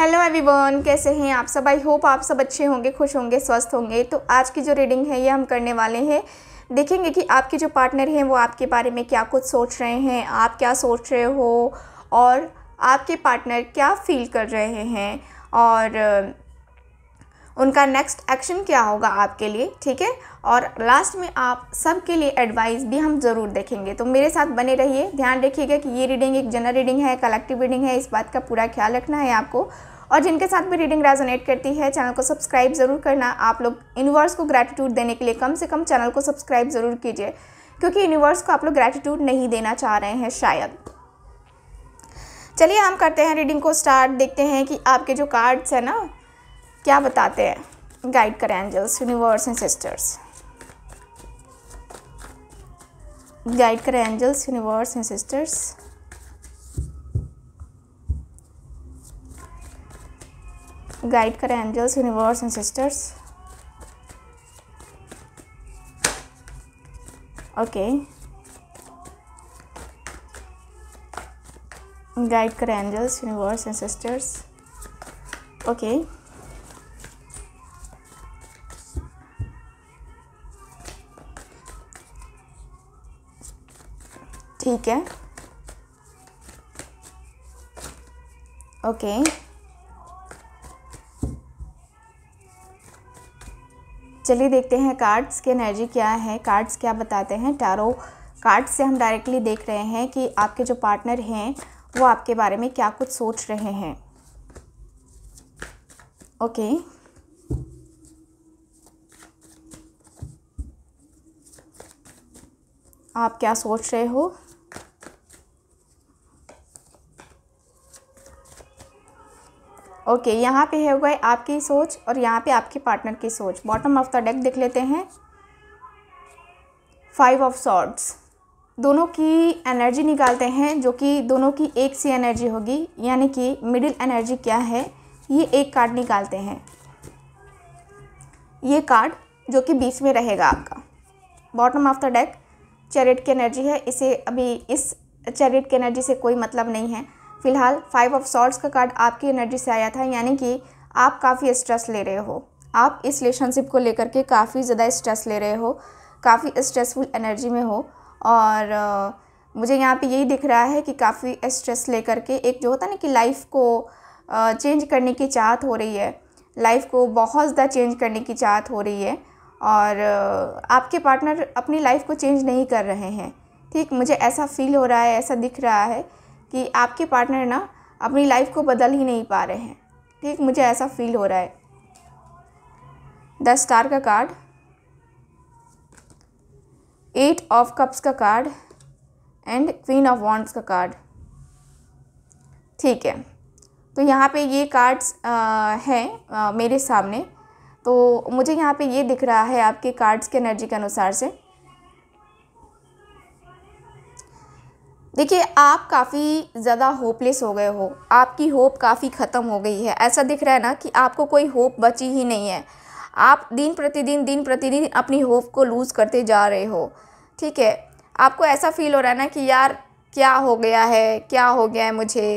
Hello everyone कैसे हैं आप सब आई होप आप सब अच्छे होंगे खुश होंगे स्वस्थ होंगे तो आज की जो रीडिंग है ये हम करने वाले हैं देखेंगे कि आपके जो पार्टनर हैं वो आपके बारे में क्या कुछ सोच रहे हैं आप क्या सोच रहे हो और आपके पार्टनर क्या फील कर रहे हैं और उनका नेक्स्ट एक्शन क्या होगा आपके लिए ठीक है और लास्ट में आप सबके लिए एडवाइस भी हम ज़रूर देखेंगे तो मेरे साथ बने रहिए ध्यान रखिएगा कि ये रीडिंग एक जनरल रीडिंग है कलेक्टिव रीडिंग है इस बात का पूरा ख्याल रखना है आपको और जिनके साथ भी रीडिंग रेजोनेट करती है चैनल को सब्सक्राइब ज़रूर करना आप लोग यूनिवर्स को ग्रैटिट्यूड देने के लिए कम से कम चैनल को सब्सक्राइब ज़रूर कीजिए क्योंकि यूनिवर्स को आप लोग ग्रैटिट्यूड नहीं देना चाह रहे हैं शायद चलिए हम करते हैं रीडिंग को स्टार्ट देखते हैं कि आपके जो कार्ड्स हैं ना क्या बताते हैं गाइड करें angels universe and sisters guide करें angels universe and sisters guide करें angels universe and sisters okay guide करें angels universe and sisters okay है ओके चलिए देखते हैं कार्ड्स की एनर्जी क्या है कार्ड्स क्या बताते हैं टारो कार्ड्स से हम डायरेक्टली देख रहे हैं कि आपके जो पार्टनर हैं वो आपके बारे में क्या कुछ सोच रहे हैं ओके okay. आप क्या सोच रहे हो ओके यहाँ पे है गए आपकी सोच और यहाँ पे आपके पार्टनर की सोच बॉटम ऑफ द डेक देख लेते हैं फाइव ऑफ सॉर्ट्स दोनों की एनर्जी निकालते हैं जो कि दोनों की एक सी एनर्जी होगी यानी कि मिडिल एनर्जी क्या है ये एक कार्ड निकालते हैं ये कार्ड जो कि बीच में रहेगा आपका bottom of the deck chariot की एनर्जी है इसे अभी इस चैरिट की एनर्जी से कोई मतलब नहीं है फ़िलहाल फाइव ऑफ सॉल्ट्स का कार्ड आपकी एनर्जी से आया था यानी कि आप काफ़ी स्ट्रेस ले रहे हो आप इस रिलेशनशिप को लेकर के काफ़ी ज़्यादा स्ट्रेस ले रहे हो काफ़ी स्ट्रेसफुल एनर्जी में हो और आ, मुझे यहाँ पे यही दिख रहा है कि काफ़ी स्ट्रेस लेकर के एक जो होता ना कि लाइफ को आ, चेंज करने की चाहत हो रही है लाइफ को बहुत ज़्यादा चेंज करने की चाहत हो रही है और आ, आपके पार्टनर अपनी लाइफ को चेंज नहीं कर रहे हैं ठीक मुझे ऐसा फील हो रहा है ऐसा दिख रहा है कि आपके पार्टनर ना अपनी लाइफ को बदल ही नहीं पा रहे हैं ठीक मुझे ऐसा फील हो रहा है द स्टार का कार्ड एट ऑफ कप्स का card and queen of wands का कार्ड ठीक है तो यहाँ पे ये कार्ड्स हैं मेरे सामने तो मुझे यहाँ पे ये दिख रहा है आपके कार्ड्स के एनर्जी के अनुसार से देखिए आप काफ़ी ज़्यादा होपलेस हो गए हो आपकी होप काफ़ी ख़त्म हो गई है ऐसा दिख रहा है ना कि आपको कोई होप बची ही नहीं है आप दिन प्रतिदिन दिन प्रतिदिन अपनी होप को लूज़ करते जा रहे हो ठीक है आपको ऐसा फील हो रहा है ना कि यार क्या हो गया है क्या हो गया है मुझे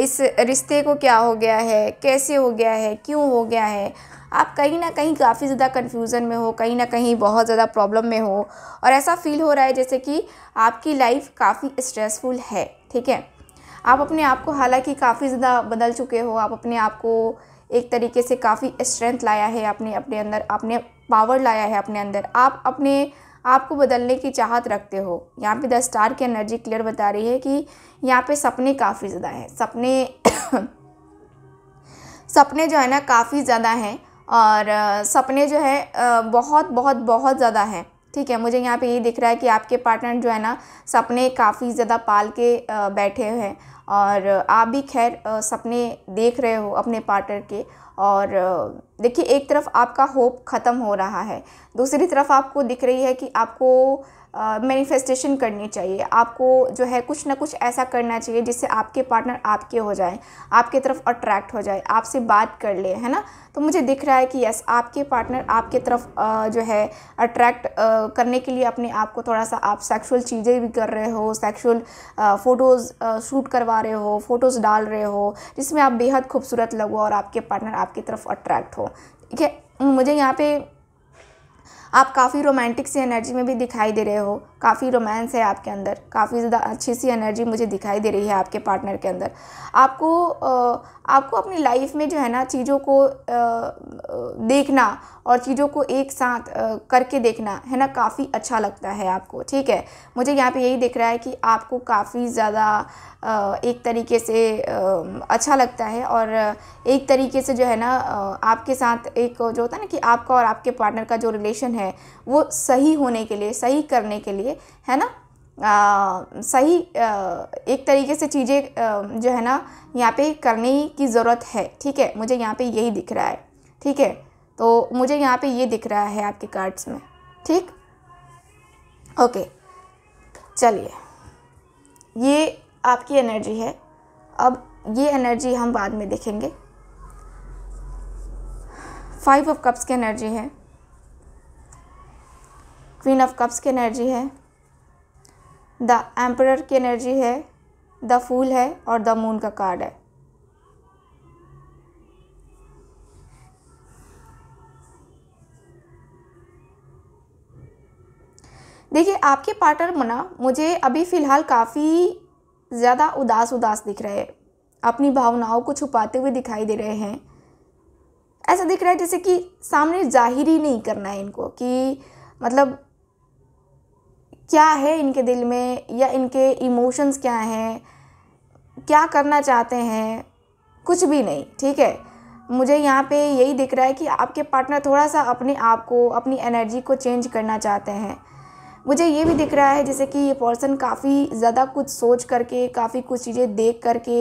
इस रिश्ते को क्या हो गया है कैसे हो गया है क्यों हो गया है आप कहीं ना कहीं काफ़ी ज़्यादा कन्फ्यूज़न में हो कहीं ना कहीं बहुत ज़्यादा प्रॉब्लम में हो और ऐसा फील हो रहा है जैसे कि आपकी लाइफ काफ़ी स्ट्रेसफुल है ठीक है आप अपने आप को हालांकि काफ़ी ज़्यादा बदल चुके हो आप अपने आप को एक तरीके से काफ़ी स्ट्रेंथ लाया है आपने अपने अंदर आपने पावर लाया है अपने अंदर आप अपने आप को बदलने की चाहत रखते हो यहाँ पे द स्टार की एनर्जी क्लियर बता रही है कि यहाँ पे सपने काफ़ी ज़्यादा हैं सपने सपने जो है ना काफ़ी ज़्यादा हैं और सपने जो है बहुत बहुत बहुत ज़्यादा हैं ठीक है मुझे यहाँ पे ये दिख रहा है कि आपके पार्टनर जो है ना सपने काफ़ी ज़्यादा पाल के बैठे हैं और आप भी खैर सपने देख रहे हो अपने पार्टनर के और देखिए एक तरफ आपका होप ख़त्म हो रहा है दूसरी तरफ आपको दिख रही है कि आपको मैनिफेस्टेशन करनी चाहिए आपको जो है कुछ ना कुछ ऐसा करना चाहिए जिससे आपके पार्टनर आपके हो जाए आपके तरफ अट्रैक्ट हो जाए आपसे बात कर ले है ना तो मुझे दिख रहा है कि यस आपके पार्टनर आपके तरफ जो है अट्रैक्ट करने के लिए अपने आप को थोड़ा सा आप सेक्सुअल चीज़ें भी कर रहे हो सेक्सुअल फ़ोटोज़ शूट करवा रहे हो फ़ोटोज़ डाल रहे हो जिसमें आप बेहद खूबसूरत लगो और आपके पार्टनर आपकी तरफ अट्रैक्ट हो ठीक है मुझे यहाँ पे आप काफ़ी रोमांटिक सी एनर्जी में भी दिखाई दे रहे हो काफ़ी रोमांस है आपके अंदर काफ़ी ज़्यादा अच्छी सी एनर्जी मुझे दिखाई दे रही है आपके पार्टनर के अंदर आपको आपको अपनी लाइफ में जो है ना चीज़ों को देखना और चीज़ों को एक साथ करके देखना है ना काफ़ी अच्छा लगता है आपको ठीक है मुझे यहाँ पे यही दिख रहा है कि आपको काफ़ी ज़्यादा एक तरीके से अच्छा लगता है और एक तरीके से जो है ना आपके साथ एक जो होता है ना कि आपका और आपके पार्टनर का जो रिलेशन है वो सही होने के लिए सही करने के लिए है ना आ, सही आ, एक तरीके से चीज़ें जो है ना यहाँ पे करने की ज़रूरत है ठीक है मुझे यहाँ पे यही दिख रहा है ठीक है तो मुझे यहाँ पे ये दिख रहा है आपके कार्ड्स में ठीक ओके चलिए ये आपकी एनर्जी है अब ये एनर्जी हम बाद में देखेंगे फाइव ऑफ कप्स की एनर्जी है क्वीन ऑफ कप्स की एनर्जी है द एम्पर की एनर्जी है द फूल है और द मून का कार्ड है देखिए आपके पार्टनर मना मुझे अभी फ़िलहाल काफ़ी ज़्यादा उदास उदास दिख रहे हैं अपनी भावनाओं को छुपाते हुए दिखाई दे रहे हैं ऐसा दिख रहा है जैसे कि सामने जाहिर ही नहीं करना है इनको कि मतलब क्या है इनके दिल में या इनके इमोशंस क्या हैं क्या करना चाहते हैं कुछ भी नहीं ठीक है मुझे यहाँ पे यही दिख रहा है कि आपके पार्टनर थोड़ा सा अपने आप को अपनी एनर्जी को चेंज करना चाहते हैं मुझे ये भी दिख रहा है जैसे कि ये पर्सन काफ़ी ज़्यादा कुछ सोच करके काफ़ी कुछ चीज़ें देख करके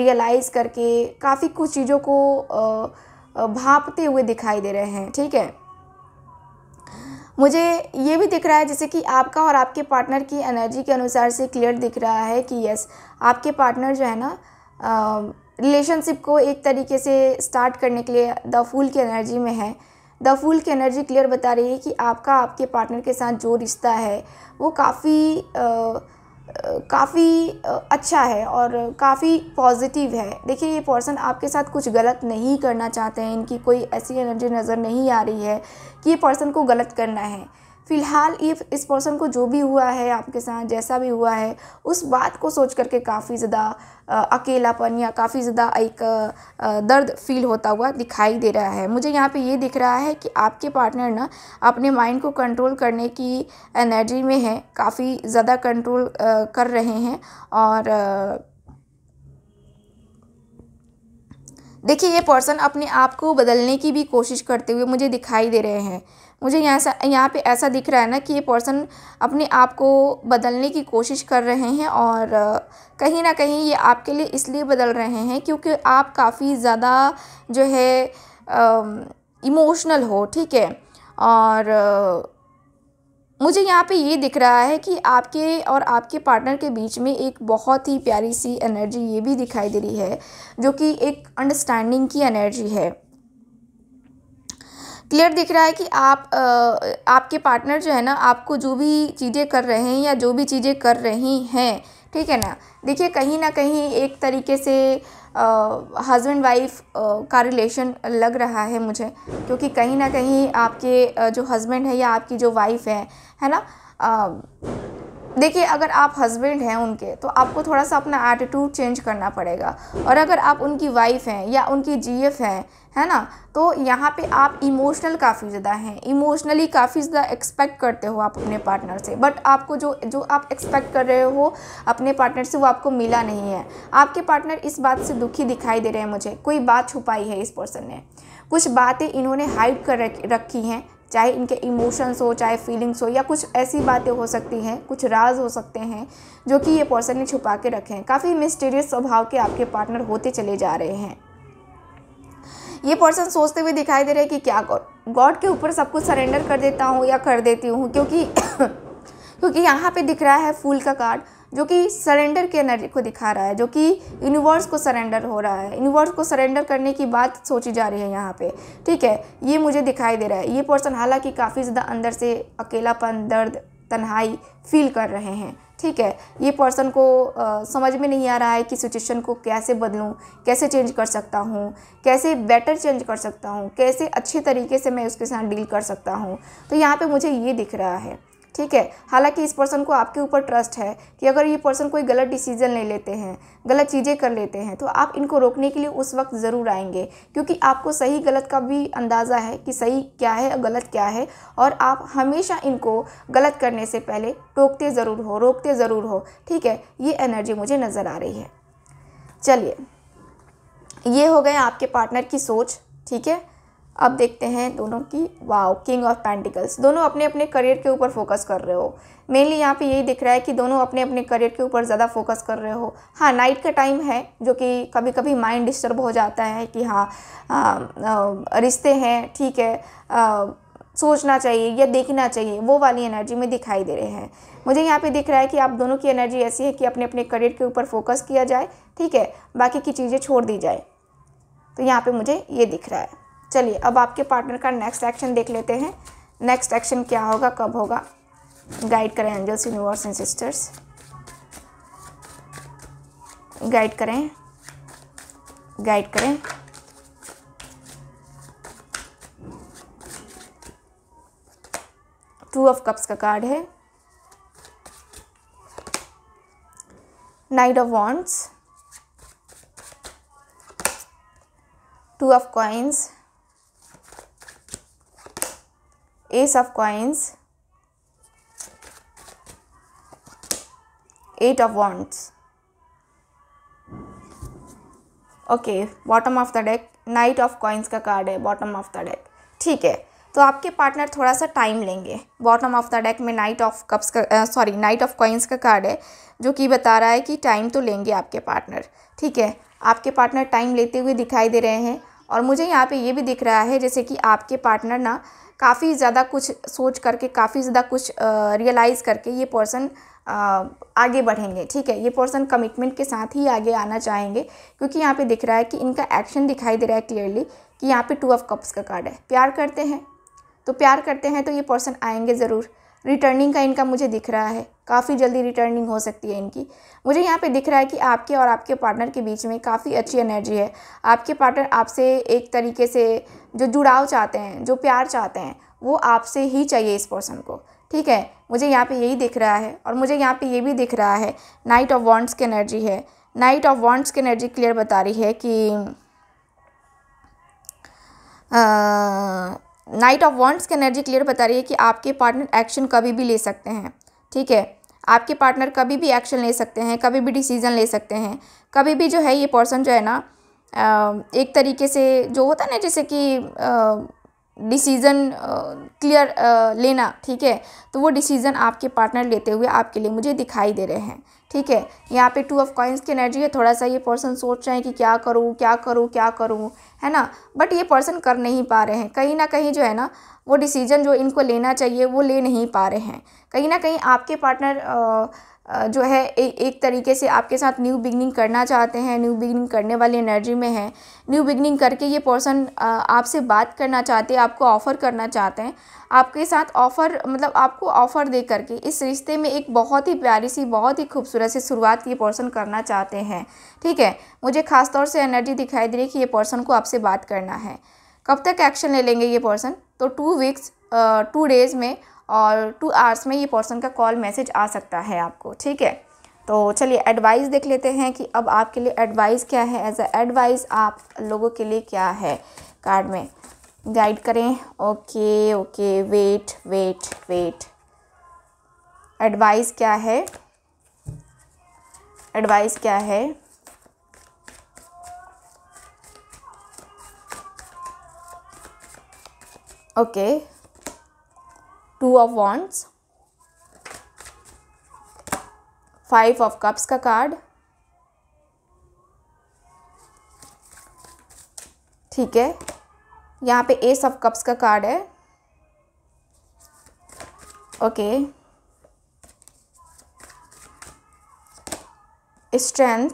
रियलाइज़ करके काफ़ी कुछ चीज़ों को भापते हुए दिखाई दे रहे हैं ठीक है मुझे ये भी दिख रहा है जैसे कि आपका और आपके पार्टनर की एनर्जी के अनुसार से क्लियर दिख रहा है कि यस आपके पार्टनर जो है ना रिलेशनशिप को एक तरीके से स्टार्ट करने के लिए द फूल की एनर्जी में है द फूल की एनर्जी क्लियर बता रही है कि आपका आपके पार्टनर के साथ जो रिश्ता है वो काफ़ी काफ़ी अच्छा है और काफ़ी पॉजिटिव है देखिए ये पर्सन आपके साथ कुछ गलत नहीं करना चाहते हैं इनकी कोई ऐसी एनर्जी नज़र नहीं आ रही है कि ये पर्सन को गलत करना है फ़िलहाल ये इस पर्सन को जो भी हुआ है आपके साथ जैसा भी हुआ है उस बात को सोच करके काफ़ी ज़्यादा अकेलापन या काफ़ी ज़्यादा एक दर्द फील होता हुआ दिखाई दे रहा है मुझे यहाँ पे ये दिख रहा है कि आपके पार्टनर ना अपने माइंड को कंट्रोल करने की एनर्जी में है काफ़ी ज़्यादा कंट्रोल कर रहे हैं और आ, देखिए ये पर्सन अपने आप को बदलने की भी कोशिश करते हुए मुझे दिखाई दे रहे हैं मुझे यहाँ से यहाँ पे ऐसा दिख रहा है ना कि ये पर्सन अपने आप को बदलने की कोशिश कर रहे हैं और कहीं ना कहीं ये आपके लिए इसलिए बदल रहे हैं क्योंकि आप काफ़ी ज़्यादा जो है इमोशनल हो ठीक है और मुझे यहाँ पे ये दिख रहा है कि आपके और आपके पार्टनर के बीच में एक बहुत ही प्यारी सी एनर्जी ये भी दिखाई दे रही है जो कि एक अंडरस्टैंडिंग की एनर्जी है क्लियर दिख रहा है कि आप आ, आपके पार्टनर जो है ना आपको जो भी चीज़ें कर रहे हैं या जो भी चीज़ें कर रही हैं ठीक है ना देखिए कहीं ना कहीं एक तरीके से हस्बैंड वाइफ का रिलेशन लग रहा है मुझे क्योंकि कहीं ना कहीं आपके जो हस्बैंड है या आपकी जो वाइफ है है ना देखिए अगर आप हस्बैंड हैं उनके तो आपको थोड़ा सा अपना एटीट्यूड चेंज करना पड़ेगा और अगर आप उनकी वाइफ हैं या उनकी जीएफ हैं है ना तो यहाँ पे आप इमोशनल काफ़ी ज़्यादा हैं इमोशनली काफ़ी ज़्यादा एक्सपेक्ट करते हो आप अपने पार्टनर से बट आपको जो जो आप एक्सपेक्ट कर रहे हो अपने पार्टनर से वो आपको मिला नहीं है आपके पार्टनर इस बात से दुखी दिखाई दे रहे हैं मुझे कोई बात छुपाई है इस पर्सन ने कुछ बातें इन्होंने हाइड कर रखी हैं चाहे इनके इमोशंस हो चाहे फीलिंग्स हो या कुछ ऐसी बातें हो सकती हैं कुछ राज हो सकते हैं जो कि ये पर्सन ने छुपा के रखे हैं काफ़ी मिस्टीरियस स्वभाव के आपके पार्टनर होते चले जा रहे हैं ये पर्सन सोचते हुए दिखाई दे रहे हैं कि क्या गॉड के ऊपर सब कुछ सरेंडर कर देता हूँ या कर देती हूँ क्योंकि क्योंकि यहाँ पे दिख रहा है फूल का कार्ड जो कि सरेंडर की एनर्जी को दिखा रहा है जो कि यूनिवर्स को सरेंडर हो रहा है यूनिवर्स को सरेंडर करने की बात सोची जा रही है यहाँ पे ठीक है ये मुझे दिखाई दे रहा है ये पर्सन हालांकि काफ़ी ज़्यादा अंदर से अकेलापन दर्द तन्हाई फील कर रहे हैं ठीक है ये पर्सन को आ, समझ में नहीं आ रहा है कि सिचुएशन को कैसे बदलूं कैसे चेंज कर सकता हूँ कैसे बेटर चेंज कर सकता हूँ कैसे अच्छे तरीके से मैं उसके साथ डील कर सकता हूँ तो यहाँ पे मुझे ये दिख रहा है ठीक है हालांकि इस पर्सन को आपके ऊपर ट्रस्ट है कि अगर ये पर्सन कोई गलत डिसीजन ले लेते हैं गलत चीज़ें कर लेते हैं तो आप इनको रोकने के लिए उस वक्त ज़रूर आएंगे क्योंकि आपको सही गलत का भी अंदाज़ा है कि सही क्या है और गलत क्या है और आप हमेशा इनको गलत करने से पहले टोकते ज़रूर हो रोकते ज़रूर हो ठीक है ये एनर्जी मुझे नज़र आ रही है चलिए ये हो गए आपके पार्टनर की सोच ठीक है अब देखते हैं दोनों की वाओ किंग ऑफ पेंटिकल्स दोनों अपने अपने करियर के ऊपर फोकस कर रहे हो मेनली यहाँ पे यही दिख रहा है कि दोनों अपने अपने करियर के ऊपर ज़्यादा फोकस कर रहे हो हाँ नाइट का टाइम है जो कि कभी कभी माइंड डिस्टर्ब हो जाता है कि हाँ रिश्ते हैं ठीक है आ, सोचना चाहिए या देखना चाहिए वो वाली एनर्जी में दिखाई दे रहे हैं मुझे यहाँ पे दिख रहा है कि आप दोनों की एनर्जी ऐसी है कि अपने अपने करियर के ऊपर फोकस किया जाए ठीक है बाकी की चीज़ें छोड़ दी जाए तो यहाँ पे मुझे ये दिख रहा है चलिए अब आपके पार्टनर का नेक्स्ट एक्शन देख लेते हैं नेक्स्ट एक्शन क्या होगा कब होगा गाइड करें angels universe and sisters guide करें गाइड करें टू ऑफ कप्स का कार्ड है knight of wands two of coins ace of coins eight of wands okay bottom of the deck knight of coins का card है bottom of the deck ठीक है तो आपके पार्टनर थोड़ा सा टाइम लेंगे बॉटम ऑफ द डेक में नाइट ऑफ कप्स का सॉरी नाइट ऑफ कॉइन्स का कार्ड है जो कि बता रहा है कि टाइम तो लेंगे आपके पार्टनर ठीक है आपके पार्टनर टाइम लेते हुए दिखाई दे रहे हैं और मुझे यहाँ पे ये भी दिख रहा है जैसे कि आपके पार्टनर ना काफ़ी ज़्यादा कुछ सोच करके काफ़ी ज़्यादा कुछ रियलाइज़ करके ये पर्सन आगे बढ़ेंगे ठीक है ये पर्सन कमिटमेंट के साथ ही आगे आना चाहेंगे क्योंकि यहाँ पे दिख रहा है कि इनका एक्शन दिखाई दे रहा है क्लियरली कि यहाँ पे टू ऑफ कप्स का कार्ड है प्यार करते हैं तो प्यार करते हैं तो ये पर्सन आएंगे ज़रूर रिटर्निंग का इनका मुझे दिख रहा है काफ़ी जल्दी रिटर्निंग हो सकती है इनकी मुझे यहाँ पे दिख रहा है कि आपके और आपके पार्टनर के बीच में काफ़ी अच्छी एनर्जी है आपके पार्टनर आपसे एक तरीके से जो जुड़ाव चाहते हैं जो प्यार चाहते हैं वो आपसे ही चाहिए इस पर्सन को ठीक है मुझे यहाँ पे यही दिख रहा है और मुझे यहाँ पे ये भी दिख रहा है नाइट ऑफ वॉन्ट्स की एनर्जी है नाइट ऑफ वॉन्ट्स की एनर्जी क्लियर बता रही है कि आ, नाइट ऑफ वॉन्ट्स की एनर्जी क्लियर बता रही है कि आपके पार्टनर एक्शन कभी भी ले सकते हैं ठीक है आपके पार्टनर कभी भी एक्शन ले सकते हैं कभी भी डिसीज़न ले सकते हैं कभी भी जो है ये पर्सन जो है ना एक तरीके से जो होता है ना जैसे कि डिसीज़न क्लियर uh, uh, लेना ठीक है तो वो डिसीज़न आपके पार्टनर लेते हुए आपके लिए मुझे दिखाई दे रहे हैं ठीक है यहाँ पे टू ऑफ कॉइन्स की एनर्जी है थोड़ा सा ये पर्सन सोच रहे हैं कि क्या करूँ क्या करूँ क्या करूँ है ना बट ये पर्सन कर नहीं पा रहे हैं कहीं ना कहीं जो है ना वो डिसीज़न जो इनको लेना चाहिए वो ले नहीं पा रहे हैं कहीं ना कहीं आपके पार्टनर जो है ए, एक तरीके से आपके साथ न्यू बिगनिंग करना चाहते हैं न्यू बिगनिंग करने वाली एनर्जी में है न्यू बिगनिंग करके ये पर्सन आपसे बात करना चाहते हैं आपको ऑफ़र करना चाहते हैं आपके साथ ऑफ़र मतलब आपको ऑफ़र दे करके इस रिश्ते में एक बहुत ही प्यारी सी बहुत ही खूबसूरत सी शुरुआत ये पर्सन करना चाहते हैं ठीक है मुझे ख़ास तौर से एनर्जी दिखाई दे रही है कि ये पर्सन को आपसे बात करना है कब तक एक्शन ले लेंगे ये पर्सन तो टू वीक्स टू डेज़ में और टू आवर्स में ये पर्सन का कॉल मैसेज आ सकता है आपको ठीक है तो चलिए एडवाइस देख लेते हैं कि अब आपके लिए एडवाइस क्या है एज अ एडवाइस आप लोगों के लिए क्या है कार्ड में गाइड करें okay okay wait wait wait advice क्या है एडवाइस क्या है okay okay. Two of wands five of cups का कार्ड ठीक है यहाँ पे एस ऑफ कप्स का कार्ड है ओके स्ट्रेंथ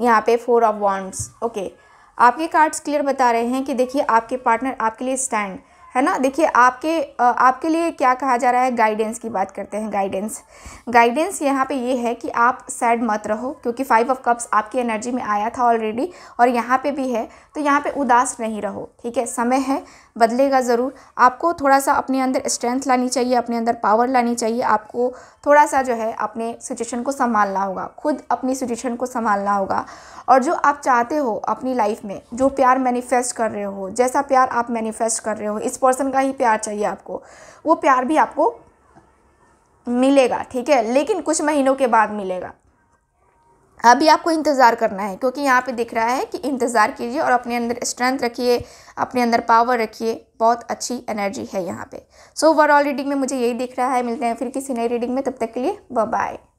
यहाँ पे फोर ऑफ वॉन्ट्स ओके आपके कार्ड्स क्लियर बता रहे हैं कि देखिए आपके पार्टनर आपके लिए स्टैंड है ना देखिए आपके आपके लिए क्या कहा जा रहा है गाइडेंस की बात करते हैं गाइडेंस गाइडेंस यहाँ पे ये है कि आप सैड मत रहो क्योंकि फाइव ऑफ कप्स आपकी एनर्जी में आया था ऑलरेडी और यहाँ पे भी है तो यहाँ पे उदास नहीं रहो ठीक है समय है बदलेगा ज़रूर आपको थोड़ा सा अपने अंदर स्ट्रेंथ लानी चाहिए अपने अंदर पावर लानी चाहिए आपको थोड़ा सा जो है अपने सिचुएशन को संभालना होगा खुद अपनी सिचुएशन को संभालना होगा और जो आप चाहते हो अपनी लाइफ में जो प्यार मैनिफेस्ट कर रहे हो जैसा प्यार आप मैनिफेस्ट कर रहे हो इस पर्सन का ही प्यार चाहिए आपको वो प्यार भी आपको मिलेगा ठीक है लेकिन कुछ महीनों के बाद मिलेगा अभी आपको इंतज़ार करना है क्योंकि यहाँ पे दिख रहा है कि इंतज़ार कीजिए और अपने अंदर स्ट्रेंथ रखिए अपने अंदर पावर रखिए बहुत अच्छी एनर्जी है यहाँ पे सो ओवरऑल रीडिंग में मुझे यही दिख रहा है मिलते हैं फिर किसी नई रीडिंग में तब तक के लिए बाय